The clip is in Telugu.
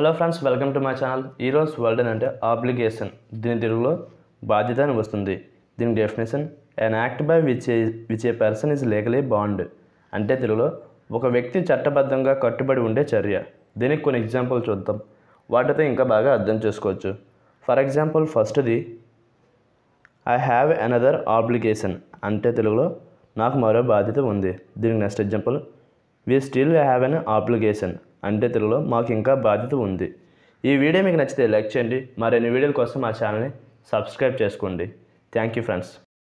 hello friends welcome to my channel ఈరోజు అని అంటే ఆబ్లిగేషన్ దీని తెలుగులో బాధ్యత అని వస్తుంది దీని definition an act by which which a person is legally bound అంటే తెలుగులో ఒక వ్యక్తి చట్టబద్ధంగా కట్టుబడి ఉండే చర్య దీనికి కొన్ని ఎగ్జాంపుల్ చూద్దాం వాటితో ఇంకా బాగా అర్థం చేసుకోవచ్చు ఫర్ ఎగ్జాంపుల్ ఫస్ట్ది ఐ హ్యావ్ అనదర్ ఆబ్లిగేషన్ అంటే తెలుగులో నాకు మరో బాధ్యత ఉంది దీనికి next example we still have an obligation తెలుగులో మాకు ఇంకా బాధ్యత ఉంది ఈ వీడియో మీకు నచ్చితే లైక్ చేయండి మరిన్ని వీడియోల కోసం మా ఛానల్ని సబ్స్క్రైబ్ చేసుకోండి థ్యాంక్ యూ ఫ్రెండ్స్